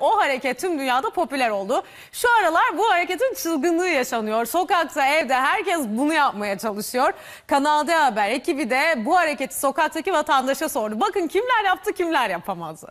o hareket tüm dünyada popüler oldu. Şu aralar bu hareketin çılgınlığı yaşanıyor. Sokakta, evde herkes bunu yapmaya çalışıyor. Kanal D Haber ekibi de bu hareketi sokaktaki vatandaşa sordu. Bakın kimler yaptı, kimler yapamazdı.